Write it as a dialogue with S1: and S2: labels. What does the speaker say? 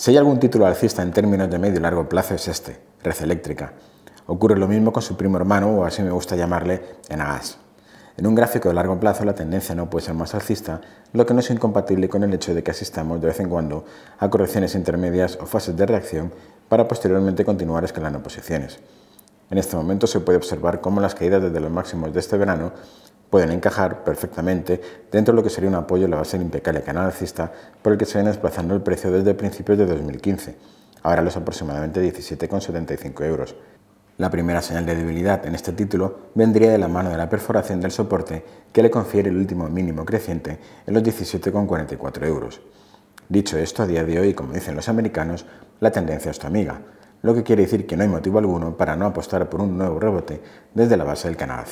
S1: Si hay algún título alcista en términos de medio y largo plazo es este, Red Eléctrica. Ocurre lo mismo con su primo hermano, o así me gusta llamarle, Enagas. En un gráfico de largo plazo la tendencia no puede ser más alcista, lo que no es incompatible con el hecho de que asistamos de vez en cuando a correcciones intermedias o fases de reacción para posteriormente continuar escalando posiciones. En este momento se puede observar cómo las caídas desde los máximos de este verano pueden encajar perfectamente dentro de lo que sería un apoyo a la base impecable canalcista por el que se viene desplazando el precio desde principios de 2015, ahora los aproximadamente 17,75 euros. La primera señal de debilidad en este título vendría de la mano de la perforación del soporte que le confiere el último mínimo creciente en los 17,44 euros. Dicho esto, a día de hoy, como dicen los americanos, la tendencia es tu amiga, lo que quiere decir que no hay motivo alguno para no apostar por un nuevo rebote desde la base
S2: del canal